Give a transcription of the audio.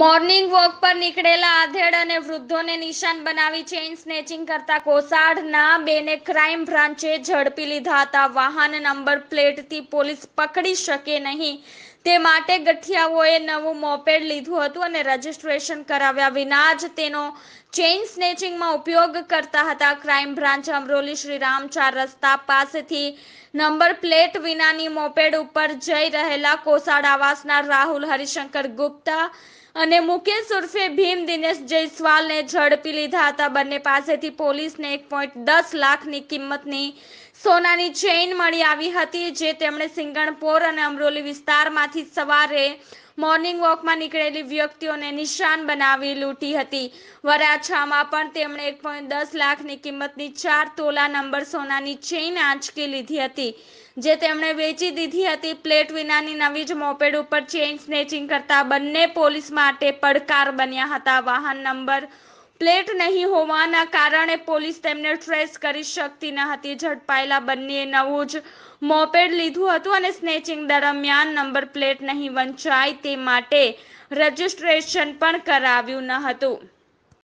morning walk પર નીકળેલા આધેડ અને વૃદ્ધોને નિશાન બનાવી ચેઇન સ્નેચિંગ કરતા કોસાડના બેને ક્રાઇમ બ્રાન્ચે ઝડપી લીધા હતા વાહન નંબર પ્લેટથી પોલીસ પકડી શકે નહીં તે માટે ગઠિયાઓએ નવું મોપેડ લીધું હતું અને રજીસ્ટ્રેશન કરાવ્યા વિના જ તેનો ચેઇન સ્નેચિંગમાં ઉપયોગ કરતા હતા ક્રાઇમ બ્રાન્ચ અમરોલી શ્રીરામ ચાર રસ્તા પાસેથી નંબર પ્લેટ વિનાની મોપેડ ઉપર જઈ રહેલા કોસાડ આવાસના રાહુલ હરિશંકર ગુપ્તા અને મુકેશ ઉર્ફે ભીમ દિનેશ જયસ્વાલને ઝડપી લીધા હતા બંને પાસેથી પોલીસને એક પોઈન્ટ દસ લાખની કિંમતની સોનાની ચેઇન મળી આવી હતી જે તેમણે સિંગણપોર અને અમરોલી વિસ્તારમાંથી સવારે મોર્નિંગ વોકમાં નીકળેલી વ્યક્તિઓને નિશાન બનાવી લૂંટી હતી વરાછામાં પણ તેમણે એક પોઈન્ટ દસ લાખની કિંમતની ચાર તોલા નંબર સોનાની ચેઇન આંચકી લીધી હતી જે તેમણે વેચી દીધી હતી પ્લેટ વિનાની નવી જ મોપેડ ઉપર ચેઇન સ્નેચિંગ કરતા બંને પોલીસ માટે પડકાર બન્યા હતા વાહન નંબર પ્લેટ નહીં હોવાના કારણે પોલીસ તેમને ટ્રેસ કરી શકતી ન હતી ઝડપાયેલા બંનેએ નવું જ મોપેડ લીધું હતું અને સ્નેચિંગ દરમિયાન નંબર પ્લેટ નહીં વંચાય તે માટે રજિસ્ટ્રેશન પણ કરાવ્યું ન હતું